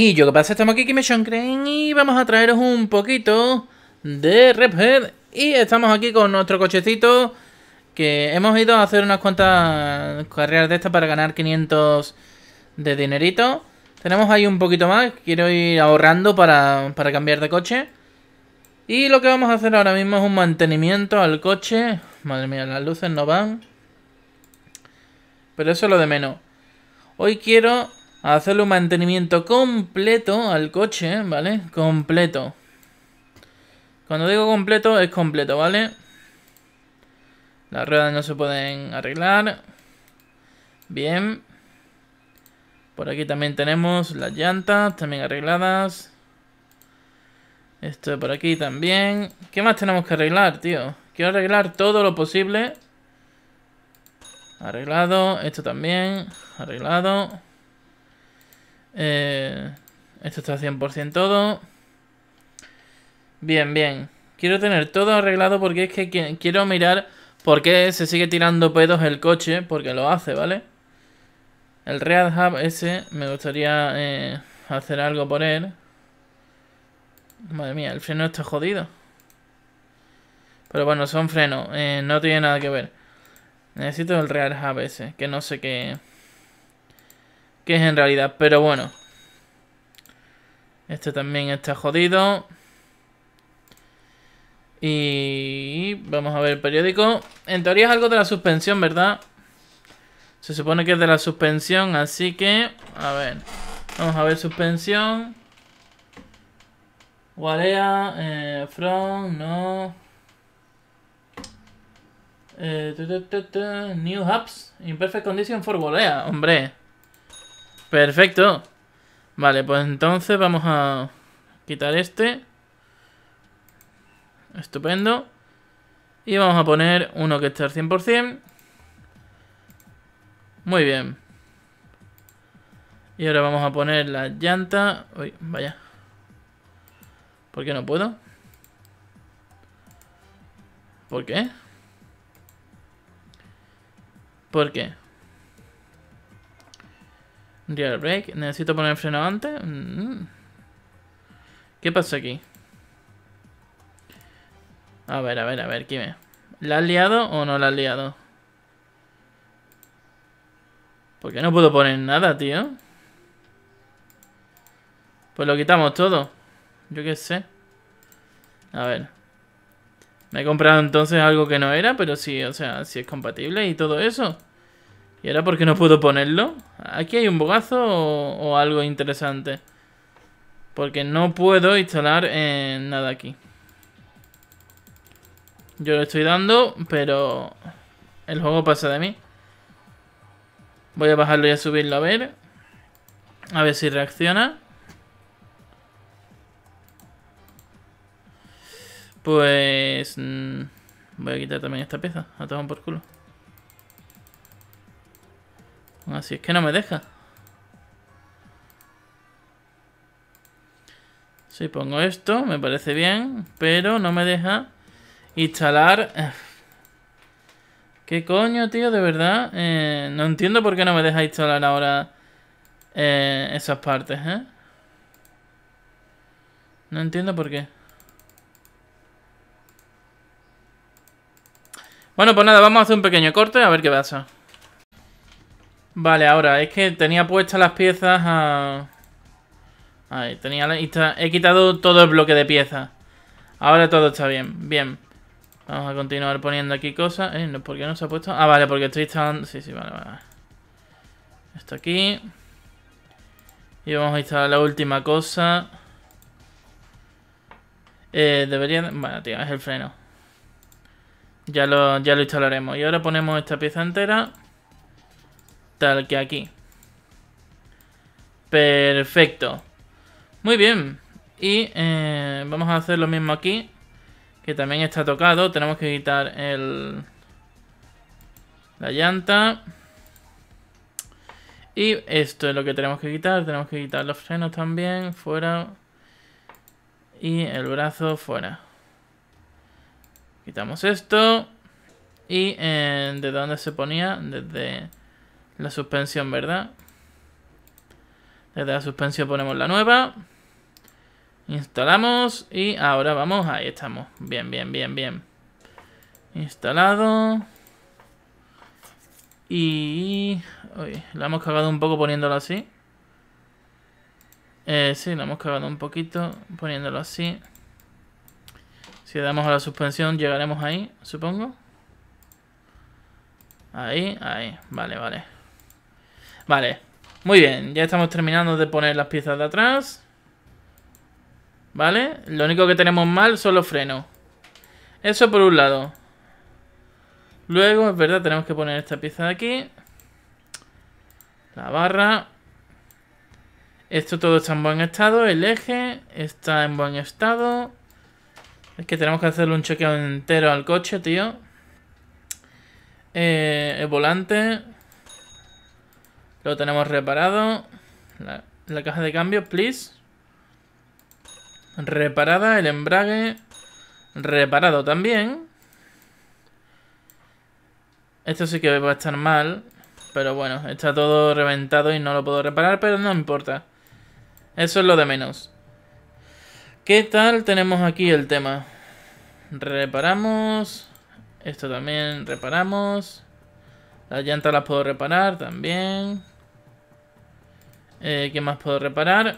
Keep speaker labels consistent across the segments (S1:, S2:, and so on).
S1: Y yo, que pasa? Estamos aquí, Mission Crane, y vamos a traeros un poquito de Rephead. Y estamos aquí con nuestro cochecito, que hemos ido a hacer unas cuantas carreras de estas para ganar 500 de dinerito. Tenemos ahí un poquito más, quiero ir ahorrando para, para cambiar de coche. Y lo que vamos a hacer ahora mismo es un mantenimiento al coche. Madre mía, las luces no van. Pero eso es lo de menos. Hoy quiero hacerle un mantenimiento completo al coche, ¿vale? Completo. Cuando digo completo, es completo, ¿vale? Las ruedas no se pueden arreglar. Bien. Por aquí también tenemos las llantas, también arregladas. Esto por aquí también. ¿Qué más tenemos que arreglar, tío? Quiero arreglar todo lo posible. Arreglado. Esto también. Arreglado. Eh, esto está 100% todo. Bien, bien. Quiero tener todo arreglado porque es que quiero mirar por qué se sigue tirando pedos el coche. Porque lo hace, ¿vale? El Real Hub ese me gustaría eh, hacer algo por él. Madre mía, el freno está jodido. Pero bueno, son frenos. Eh, no tiene nada que ver. Necesito el Real Hub ese. Que no sé qué... Qué es en realidad. Pero bueno. Este también está jodido. Y vamos a ver el periódico. En teoría es algo de la suspensión, ¿verdad? Se supone que es de la suspensión, así que... A ver. Vamos a ver suspensión. Warea, eh, From, no. Eh, new Hubs, Imperfect Condition for Warea, hombre. Perfecto. Vale, pues entonces vamos a quitar este. Estupendo. Y vamos a poner uno que esté al 100%. Muy bien. Y ahora vamos a poner la llanta. Uy, vaya. ¿Por qué no puedo? ¿Por qué? ¿Por qué? Real break. Necesito poner freno antes. Mm. ¿Qué pasa aquí? A ver, a ver, a ver, me... ¿La has liado o no la has liado? ¿Por no puedo poner nada, tío? Pues lo quitamos todo. Yo qué sé. A ver. Me he comprado entonces algo que no era, pero sí, o sea, si es compatible y todo eso. ¿Y ahora por qué no puedo ponerlo? ¿Aquí hay un bogazo o, algo interesante? Porque no puedo instalar nada aquí. Yo lo estoy dando, pero el juego pasa de mí. Voy a bajarlo y a subirlo a ver. A ver si reacciona. Pues... Mm, voy a quitar también esta pieza. A por culo. Así ah, es que no me deja. Si pongo esto, me parece bien, pero no me deja instalar... Eh. ¿Qué coño, tío? De verdad, eh, no entiendo por qué no me deja instalar ahora eh, esas partes, No entiendo por qué. Bueno, pues nada, vamos a hacer un pequeño corte a ver qué pasa. Vale, ahora, es que tenía puestas las piezas a... Ahí, tenía la... He quitado todo el bloque de piezas. Ahora todo está bien, bien. Vamos a continuar poniendo aquí cosas. Eh, ¿Por qué no se ha puesto? Ah, vale, porque estoy instalando... Sí, sí, vale, vale. Esto aquí. Y vamos a instalar la última cosa. Eh, debería... Bueno, tío, es el freno. Ya ya lo instalaremos. Y ahora ponemos esta pieza entera tal que aquí. Perfecto. Muy bien. Y eh, vamos a hacer lo mismo aquí. Que también está tocado. Tenemos que quitar el... La llanta. Y esto es lo que tenemos que quitar. Tenemos que quitar los frenos también. Fuera. Y el brazo fuera. Quitamos esto. Y eh, de dónde se ponía. Desde la suspensión, ¿verdad? Desde la suspensión ponemos la nueva. Instalamos y ahora vamos, ahí estamos. Bien, bien, bien, bien. Instalado. Y... Uy, la hemos cagado un poco poniéndolo así. Eh, sí, la hemos cagado un poquito poniéndolo así. Si damos a la suspensión llegaremos ahí, supongo. Ahí, ahí. Vale, vale. Vale. Muy bien, ya estamos terminando de poner las piezas de atrás. ¿Vale? Lo único que tenemos mal son los frenos. Eso por un lado. Luego, es verdad, tenemos que poner esta pieza de aquí. La barra. Esto todo está en buen estado. El eje está en buen estado. Es que tenemos que hacerle un chequeo entero al coche, tío. Eh, el volante. Lo tenemos reparado. La, caja de cambio, please. Reparada, el embrague. Reparado también. Esto sí que va a estar mal. Pero bueno, está todo reventado y no lo puedo reparar, pero no importa. Eso es lo de menos. ¿Qué tal tenemos aquí el tema? Reparamos. Esto también reparamos. Las llantas las puedo reparar también. Eh, ¿Qué más puedo reparar?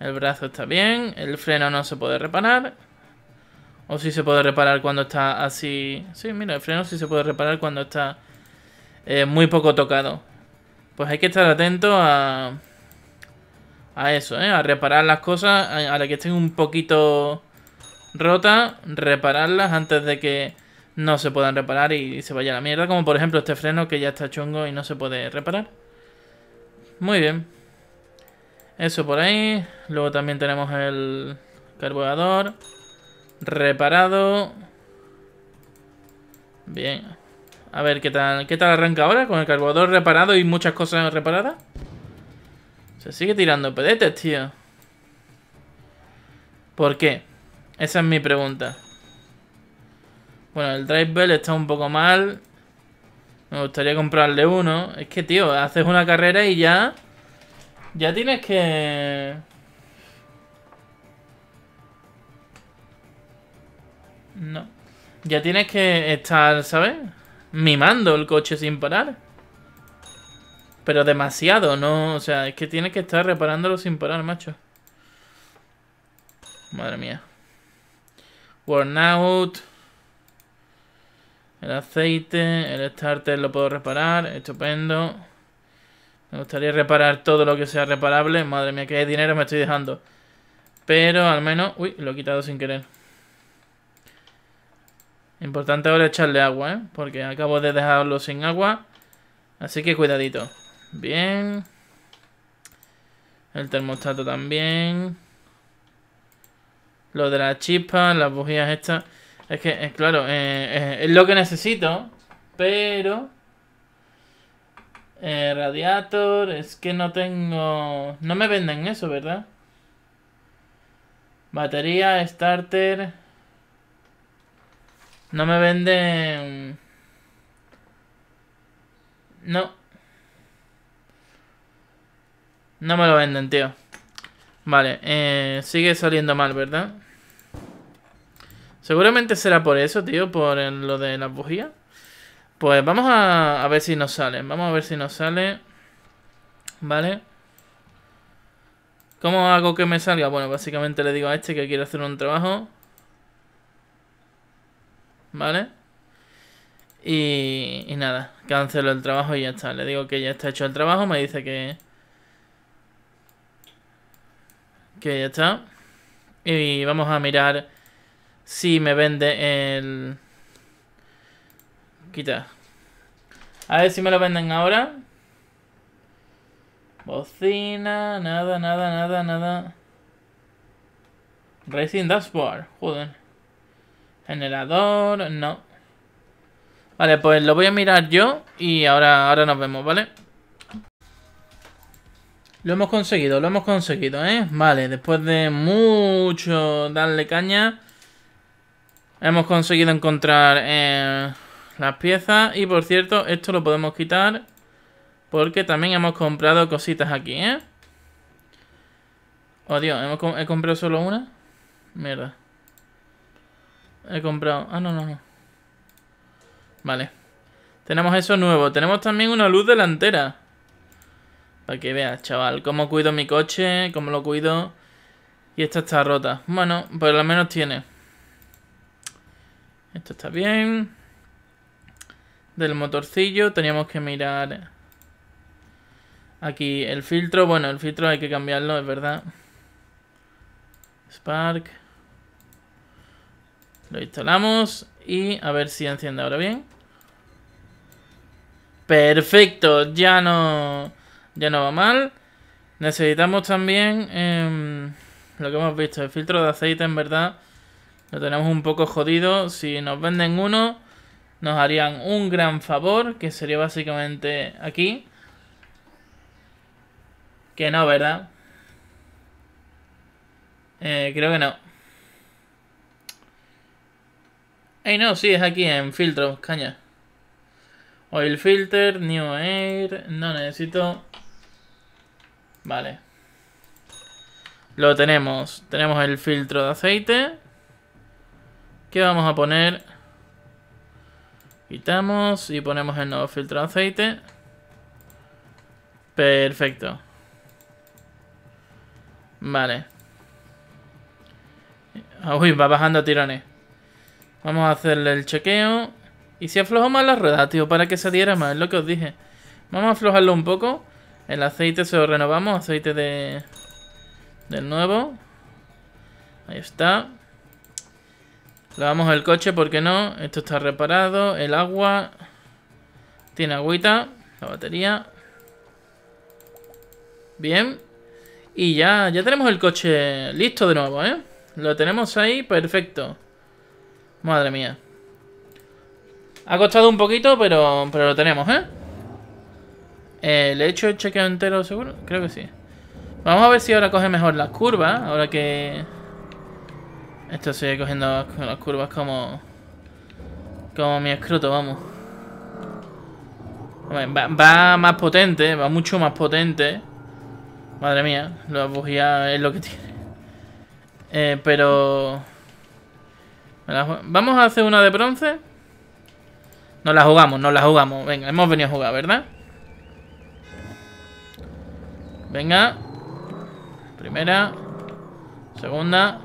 S1: El brazo está bien. El freno no se puede reparar. O si se puede reparar cuando está así... Sí, mira, el freno sí se puede reparar cuando está eh, muy poco tocado. Pues hay que estar atento a... A eso, ¿eh? A reparar las cosas a, las que estén un poquito rotas. Repararlas antes de que no se puedan reparar y, se vaya a la mierda. Como por ejemplo este freno que ya está chungo y no se puede reparar. Muy bien. Eso por ahí. Luego también tenemos el carburador. Reparado. Bien. A ver, ¿qué tal, ¿qué tal arranca ahora? Con el carburador reparado y muchas cosas reparadas. Se sigue tirando pedetes, tío. ¿Por qué? Esa es mi pregunta. Bueno, el drive bell está un poco mal. Me gustaría comprarle uno. Es que, tío, haces una carrera y ya... Ya tienes que... No. Ya tienes que estar, ¿sabes? Mimando el coche sin parar. Pero demasiado, ¿no? O sea, es que tienes que estar reparándolo sin parar, macho. Madre mía. Worn out. El aceite, el starter lo puedo reparar, estupendo. Me gustaría reparar todo lo que sea reparable. Madre mía, qué dinero me estoy dejando. Pero al menos... Uy, lo he quitado sin querer. Importante ahora echarle agua, ¿eh? Porque acabo de dejarlo sin agua. Así que cuidadito. Bien. El termostato también. Lo de las chispas, las bujías estas... Es que, eh, claro, eh, eh, es, lo que necesito, pero... Eh, radiator, es que no tengo... No me venden eso, ¿verdad? Batería, starter... No me venden... No. No me lo venden, tío. Vale, sigue saliendo mal, ¿verdad? Seguramente será por eso, tío, por lo de las bujías. Pues vamos a, a, ver si nos sale. Vamos a ver si nos sale. Vale. ¿Cómo hago que me salga? Bueno, básicamente le digo a este que quiere hacer un trabajo. Vale. Y, y nada, cancelo el trabajo y ya está. Le digo que ya está hecho el trabajo. Me dice que... Que ya está. Y vamos a mirar si me vende el... Quita. A ver si me lo venden ahora. Bocina, nada, nada, nada, nada. Racing Dashboard, joder. Generador, no. Vale, pues lo voy a mirar yo y ahora, ahora nos vemos, ¿vale? Lo hemos conseguido, lo hemos conseguido, ¿eh? Vale, después de mucho darle caña... Hemos conseguido encontrar eh, las piezas. Y por cierto, esto lo podemos quitar. Porque también hemos comprado cositas aquí, ¿eh? Oh, Dios, ¿he comprado solo una? Mierda. He comprado... Ah, no, no, no. Vale. Tenemos eso nuevo. Tenemos también una luz delantera. Para que veas, chaval. Cómo cuido mi coche, cómo lo cuido. Y esta está rota. Bueno, por pues lo menos tiene. Esto está bien. Del motorcillo teníamos que mirar aquí el filtro. Bueno, el filtro hay que cambiarlo, es verdad. Spark. Lo instalamos y a ver si enciende ahora bien. Perfecto, ya no, ya no va mal. Necesitamos también em, lo que hemos visto, el filtro de aceite en verdad lo tenemos un poco jodido. Si nos venden uno, nos harían un gran favor, que sería básicamente aquí. Que no, ¿verdad? Eh, creo que no. Ey, no, sí, es aquí en filtro... caña. Oil filter, new air. No necesito. Vale. Lo tenemos. Tenemos el filtro de aceite. ¿Qué vamos a poner? Quitamos y ponemos el nuevo filtro de aceite. Perfecto. Vale. Ah, uy, va bajando a tirones. Vamos a hacerle el chequeo. Y si aflojo más la rueda, tío, para que se diera más, es lo que os dije. Vamos a aflojarlo un poco. El aceite se lo renovamos, aceite de... Del nuevo. Ahí está damos el coche, ¿por qué no? Esto está reparado. El agua. Tiene agüita. La batería. Bien. Y ya, ya tenemos el coche listo de nuevo, ¿eh? Lo tenemos ahí, perfecto. Madre mía. Ha costado un poquito, pero, pero lo tenemos, ¿eh? ¿eh? ¿Le he hecho el chequeo entero seguro? Creo que sí. Vamos a ver si ahora coge mejor las curvas, ahora que... Esto sigue cogiendo las curvas como... Como mi escroto, vamos. Va, más potente, va mucho más potente. Madre mía, la bujía es lo que tiene. Eh, pero... Vamos a hacer una de bronce. No la jugamos, no la jugamos. Venga, hemos venido a jugar, ¿verdad? Venga. Primera. Segunda.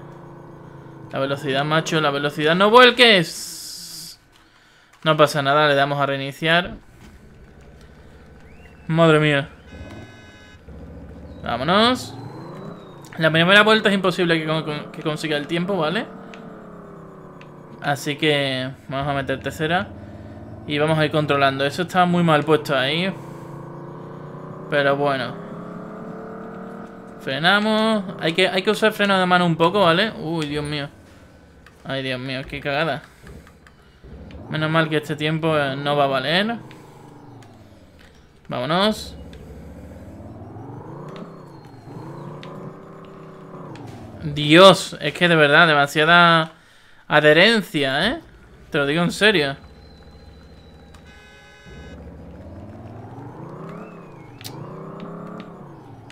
S1: La velocidad, macho, la velocidad. ¡No vuelques! No pasa nada, le damos a reiniciar. Madre mía. Vámonos. La primera vuelta es imposible que, consiga el tiempo, ¿vale? Así que vamos a meter tercera. Y vamos a ir controlando. Eso está muy mal puesto ahí. Pero bueno. Frenamos. Hay que, hay que usar freno de mano un poco, ¿vale? Uy, Dios mío. Ay, Dios mío, qué cagada. Menos mal que este tiempo eh, no va a valer. Vámonos. Dios, es que de verdad, demasiada adherencia, ¿eh? Te lo digo en serio.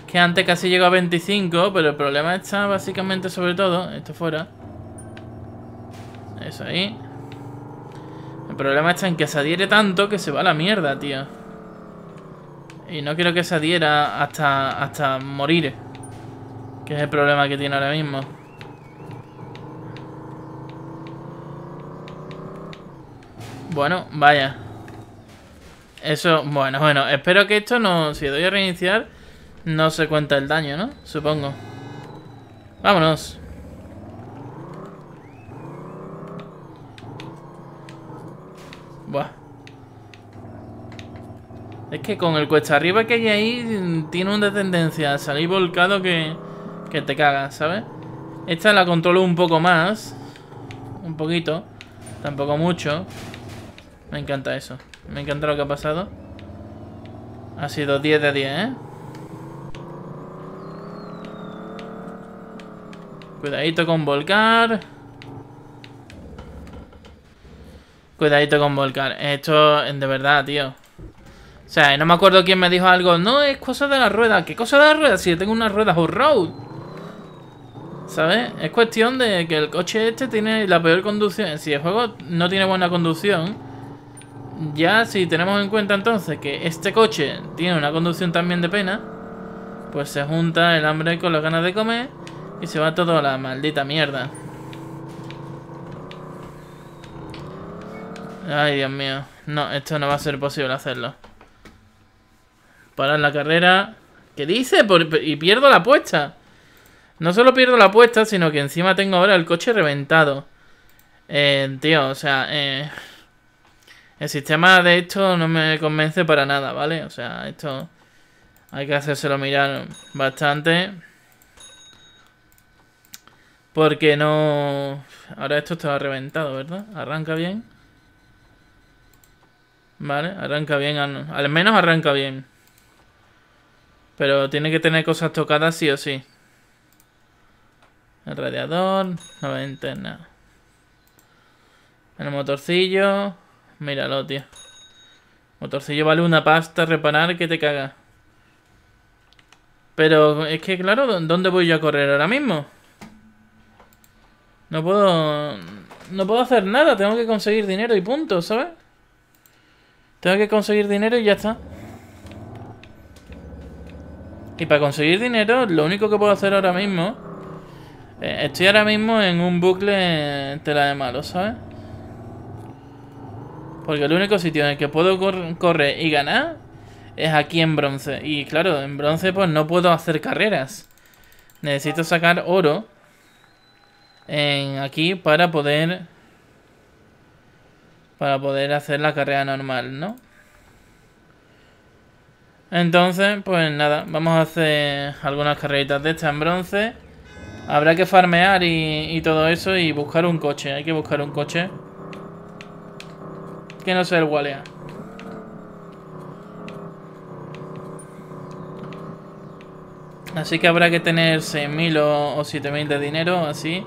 S1: Que antes casi llegó a 25, pero el problema está básicamente sobre todo, esto fuera, ahí. El problema está en que se adhiere tanto que se va a la mierda, tío. Y no quiero que se adhiera hasta, hasta morir. Que es el problema que tiene ahora mismo. Bueno, vaya. Eso, bueno, bueno. Espero que esto no... Si doy a reiniciar, no se cuenta el daño, ¿no? Supongo. Vámonos. Es que con el cuesta arriba que hay ahí mm, tiene una tendencia a salir volcado que, te cagas, ¿sabes? Esta la controlo un poco más. Un poquito. Tampoco mucho. Me encanta eso. Me encanta lo que ha pasado. Ha sido 10 de 10, ¿eh? Cuidadito con volcar. Cuidadito con volcar. Esto, de verdad, tío. O sea, no me acuerdo quién me dijo algo. No, es cosa de la rueda. ¿Qué cosa de la rueda? Si tengo unas ruedas off-road. ¿Sabes? Es cuestión de que el coche este tiene la peor conducción. Si el juego no tiene buena conducción, ya si tenemos en cuenta entonces que este coche tiene una conducción también de pena, pues se junta el hambre con las ganas de comer y se va todo a la maldita mierda. Ay, Dios mío. No, esto no va a ser posible hacerlo. Parar la carrera. ¿Qué dice? y pierdo la apuesta. No solo pierdo la apuesta, sino que encima tengo ahora el coche reventado. Eh, tío, o sea, eh, el sistema de esto no me convence para nada, ¿vale? O sea, esto hay que hacérselo mirar bastante. Porque no... Ahora esto está reventado, ¿verdad? Arranca bien. Vale, arranca bien. Al menos arranca bien. Pero tiene que tener cosas tocadas sí o sí. El radiador, la nada. El motorcillo. Míralo, tío. Motorcillo vale una pasta reparar que te caga. Pero es que, claro, ¿dónde voy yo a correr ahora mismo? No puedo... No puedo hacer nada. Tengo que conseguir dinero y punto, ¿sabes? Tengo que conseguir dinero y ya está. Y para conseguir dinero, lo único que puedo hacer ahora mismo... Eh, estoy ahora mismo en un bucle tela de malo, ¿sabes? Porque el único sitio en el que puedo correr y ganar es aquí en bronce. Y claro, en bronce pues no puedo hacer carreras. Necesito sacar oro en aquí para poder... Para poder hacer la carrera normal, ¿no? Entonces, pues nada, vamos a hacer algunas carreritas de estas en bronce. Habrá que farmear y, todo eso y buscar un coche. Hay que buscar un coche. Que no sea el Walea. Así que habrá que tener 6.000 o, o 7.000 de dinero, así,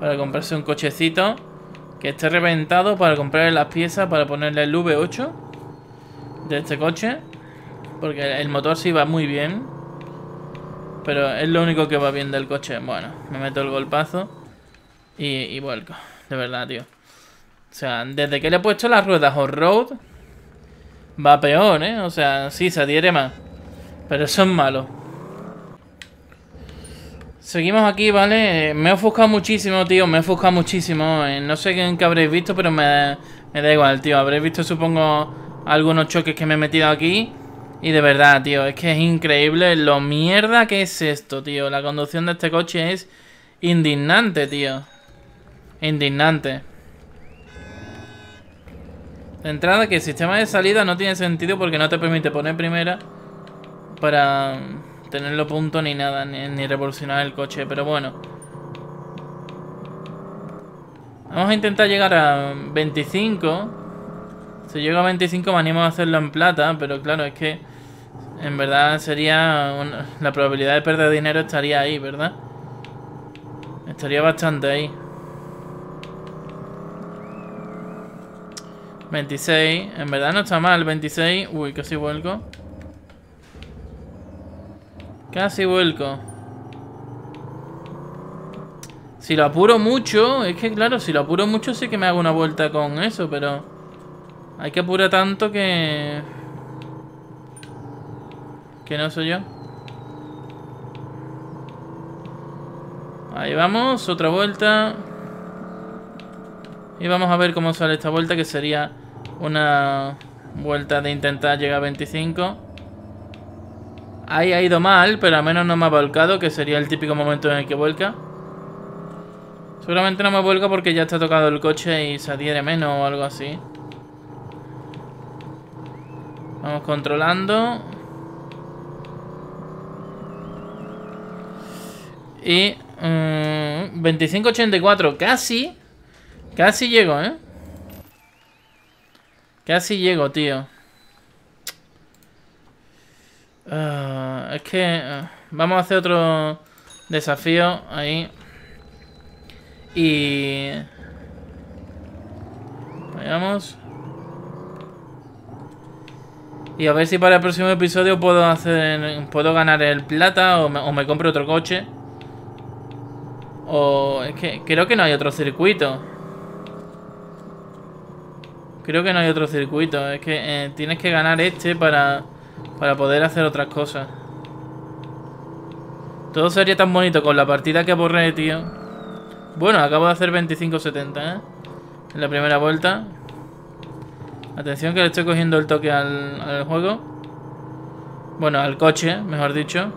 S1: para comprarse un cochecito que esté reventado para comprar las piezas para ponerle el V8 de este coche. Porque el motor sí va muy bien. Pero es lo único que va bien del coche. Bueno, me meto el golpazo y, vuelco. De verdad, tío. O sea, desde que le he puesto las ruedas off-road, va peor, ¿eh? O sea, sí, se adhiere más. Pero eso es malo. Seguimos aquí, ¿vale? Me he ofuscado muchísimo, tío. Me he ofuscado muchísimo. Eh, no sé en qué habréis visto, pero me da igual, tío. Habréis visto, supongo, algunos choques que me he metido aquí. Y de verdad, tío, es que es increíble lo mierda que es esto, tío. La conducción de este coche es indignante, tío. Indignante. De entrada, que el sistema de salida no tiene sentido porque no te permite poner primera para tenerlo punto ni nada, ni, ni revolucionar el coche, pero bueno. Vamos a intentar llegar a 25. Si llego a 25 me animo a hacerlo en plata, pero claro, es que... En verdad sería... la probabilidad de perder dinero estaría ahí, ¿verdad? Estaría bastante ahí. 26. En verdad no está mal. 26. Uy, casi vuelco. Casi vuelco. Si lo apuro mucho... Es que claro, si lo apuro mucho sí que me hago una vuelta con eso, pero... Hay que apurar tanto que... Que no soy yo. Ahí vamos, otra vuelta. Y vamos a ver cómo sale esta vuelta, que sería una vuelta de intentar llegar a 25. Ahí ha ido mal, pero al menos no me ha volcado, que sería el típico momento en el que vuelca. Seguramente no me vuelca porque ya está tocado el coche y se adhiere menos o algo así. Vamos controlando. Y 25.84, mm, casi. Casi llego, ¿eh? Casi llego, tío. Ah, es que... Ah, vamos a hacer otro desafío ahí. Y... Vayamos. Y a ver si para el próximo episodio puedo hacer... Puedo ganar el plata o me, o me compro otro coche. O es que creo que no hay otro circuito. Creo que no hay otro circuito. Es que eh, tienes que ganar este para, para poder hacer otras cosas. Todo sería tan bonito con la partida que borré, tío. Bueno, acabo de hacer 25-70, ¿eh? En la primera vuelta. Atención que le estoy cogiendo el toque al juego. Bueno, al coche, mejor dicho.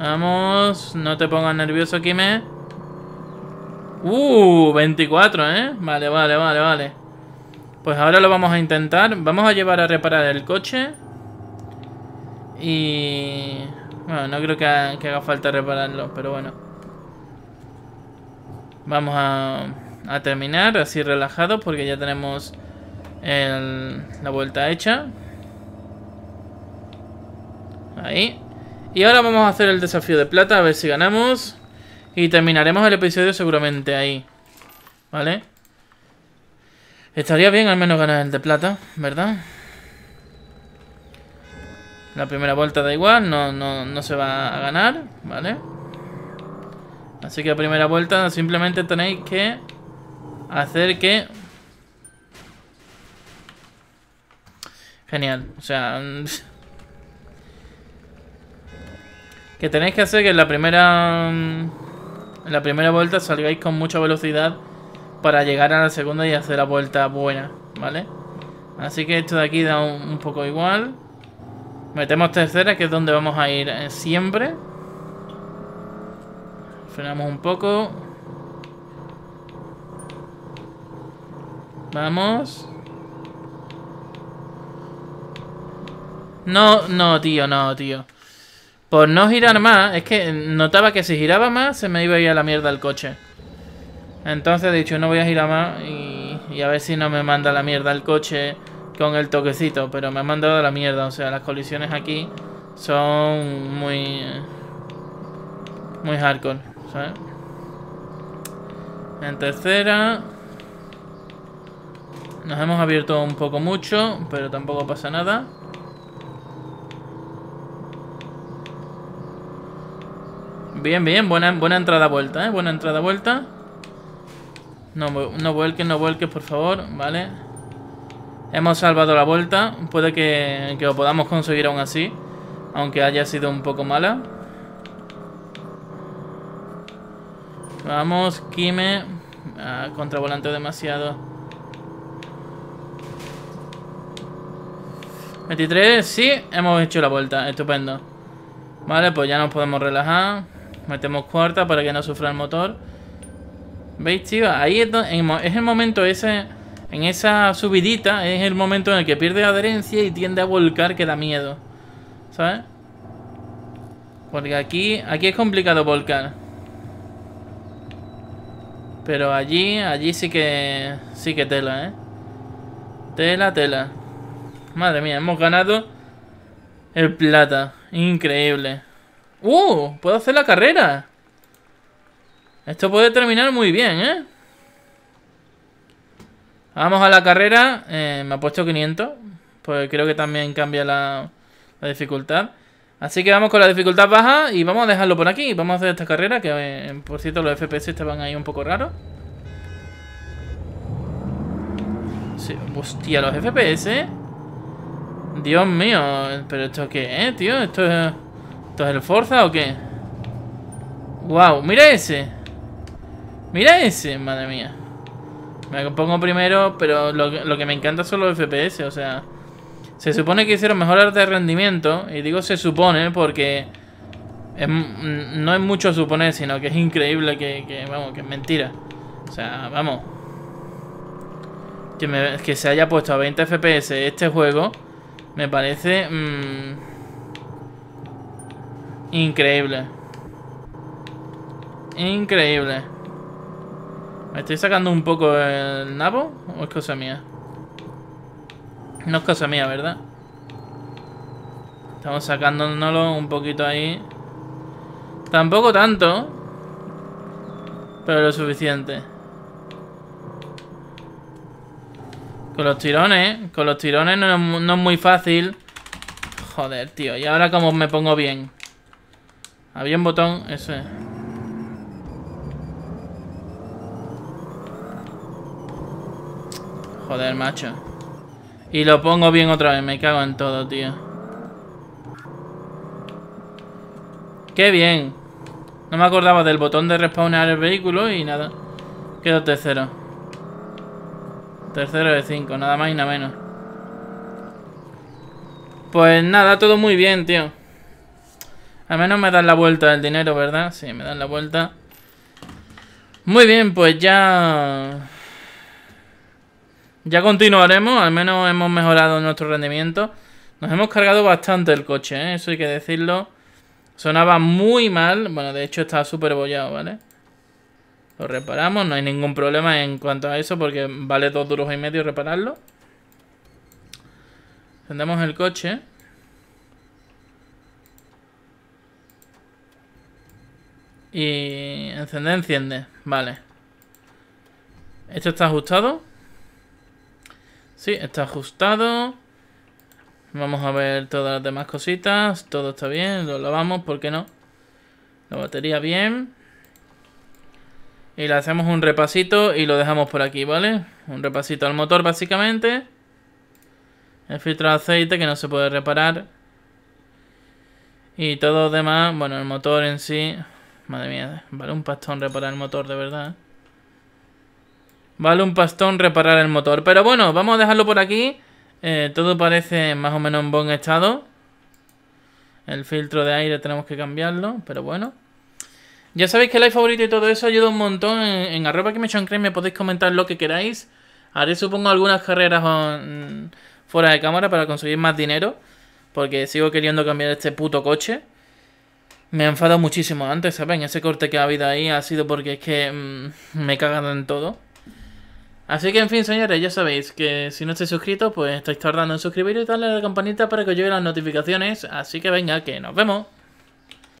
S1: Vamos, no te pongas nervioso, Kimé. Uh, 24, ¿eh? Vale, vale, vale, vale. Pues ahora lo vamos a intentar. Vamos a llevar a reparar el coche. Y... Bueno, no creo que, haga falta repararlo, pero bueno. Vamos a, terminar así relajados porque ya tenemos la vuelta hecha. Ahí. Y ahora vamos a hacer el desafío de plata, a ver si ganamos. Y terminaremos el episodio seguramente ahí. ¿Vale? Estaría bien al menos ganar el de plata, ¿verdad? La primera vuelta da igual, no, no, no se va a ganar, ¿vale? Así que a primera vuelta simplemente tenéis que hacer que... Genial, o sea... que tenéis que hacer que en la primera en mm, la primera vuelta salgáis con mucha velocidad para llegar a la segunda y hacer la vuelta buena, ¿vale? Así que esto de aquí da un, poco igual. Metemos tercera, que es donde vamos a ir eh, siempre. Frenamos un poco. Vamos. No, no, tío, no, tío. Por no girar más, es que notaba que si giraba más se me iba a ir a la mierda el coche. Entonces he dicho, no voy a girar más y, a ver si no me manda la mierda el coche con el toquecito. Pero me ha mandado la mierda, o sea, las colisiones aquí son muy... Muy hardcore, ¿sabes? En tercera... Nos hemos abierto un poco mucho, pero tampoco pasa nada. Bien, bien, buena, buena entrada-vuelta, ¿eh? Buena entrada-vuelta. No, vuelques, no vuelques, por favor, ¿vale? Hemos salvado la vuelta. Puede que, lo podamos conseguir aún así. Aunque haya sido un poco mala. Vamos, Kime. Ah, contravolante demasiado. 23, sí, hemos hecho la vuelta. Estupendo. Vale, pues ya nos podemos relajar. Metemos cuarta para que no sufra el motor. ¿Veis, chicos? Ahí es, es el momento ese... En esa subidita es el momento en el que pierde adherencia y tiende a volcar que da miedo. ¿Sabes? Porque aquí, aquí es complicado volcar. Pero allí, allí sí que... Sí que tela, ¿eh? Tela, tela. Madre mía, hemos ganado el plata. Increíble. ¡Uh! Puedo hacer la carrera. Esto puede terminar muy bien, ¿eh? Vamos a la carrera. Eh, me ha puesto 500. Pues creo que también cambia la, dificultad. Así que vamos con la dificultad baja y vamos a dejarlo por aquí. Vamos a hacer esta carrera, que eh, por cierto los FPS estaban ahí un poco raros. hostia, los FPS. Dios mío, pero esto qué es, tío. Esto es... ¿Esto es el Forza o qué? Wow, mira ese. Mira ese, madre mía. Me pongo primero, pero lo, que me encanta son los FPS, o sea... Se supone que hicieron mejoras de rendimiento, y digo se supone porque no es mucho suponer, sino que es increíble que, vamos, que es mentira. O sea, vamos. Que, se haya puesto a 20 FPS este juego me parece... Mm, Increíble. Increíble. Me estoy sacando un poco el nabo o es cosa mía. No es cosa mía, ¿verdad? Estamos sacándonoslo un poquito ahí. Tampoco tanto. Pero lo suficiente. Con los tirones. Con los tirones no, es muy fácil. Joder, tío. ¿Y ahora cómo me pongo bien? Había un botón, ese. Joder, macho. Y lo pongo bien otra vez, me cago en todo, tío. ¡Qué bien! No me acordaba del botón de respawnar el vehículo y nada. Quedo tercero. Tercero de cinco, nada más y nada menos. Pues nada, todo muy bien, tío. Al menos me dan la vuelta el dinero, ¿verdad? Sí, me dan la vuelta. Muy bien, pues ya... Ya continuaremos, al menos hemos mejorado nuestro rendimiento. Nos hemos cargado bastante el coche, ¿eh? eso hay que decirlo. Sonaba muy mal, bueno, de hecho estaba súper bollado, ¿vale? Lo reparamos, no hay ningún problema en cuanto a eso porque vale dos duros y medio repararlo. Tendemos el coche. Y encender, enciende. Vale. ¿Esto está ajustado? Sí, está ajustado. Vamos a ver todas las demás cositas. Todo está bien. Lo lavamos, ¿por qué no? La batería bien. Y le hacemos un repasito y lo dejamos por aquí, ¿vale? Un repasito al motor, básicamente. El filtro de aceite que no se puede reparar. Y todo lo demás, bueno, el motor en sí, Madre mía, vale un pastón reparar el motor, de verdad. ¿eh? Vale un pastón reparar el motor. Pero bueno, vamos a dejarlo por aquí. Eh, todo parece más o menos en buen estado. El filtro de aire tenemos que cambiarlo, pero bueno. Ya sabéis que el like favorito y todo eso ayuda un montón. En, arroba que me echan me podéis comentar lo que queráis. Haré supongo algunas carreras mm, fuera de cámara para conseguir más dinero. Porque sigo queriendo cambiar este puto coche. Me he enfadado muchísimo antes, ¿saben? Ese corte que ha habido ahí ha sido porque es que mm, me he cagado en todo. Así que en fin, señores, ya sabéis que si no estáis suscritos, pues estáis tardando en suscribiros y darle a la campanita para que os lleguen las notificaciones. Así que venga, que nos vemos.